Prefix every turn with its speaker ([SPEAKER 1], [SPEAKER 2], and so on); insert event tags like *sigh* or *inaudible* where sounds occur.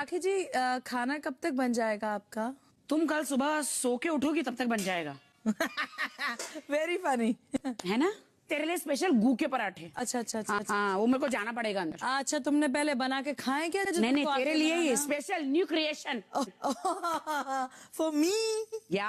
[SPEAKER 1] आखिर जी खाना कब तक बन जाएगा आपका
[SPEAKER 2] तुम कल सुबह सो के उठोगी तब तक बन जाएगा वेरी *laughs* फनी है ना तेरे लिए स्पेशल गूके के पराठे अच्छा अच्छा अच्छा हाँ, अच्छा हाँ, वो मेरे को जाना पड़ेगा अंदर अच्छा तुमने पहले बना के खाए क्या नहीं नहीं तेरे लिए ही special new creation for me या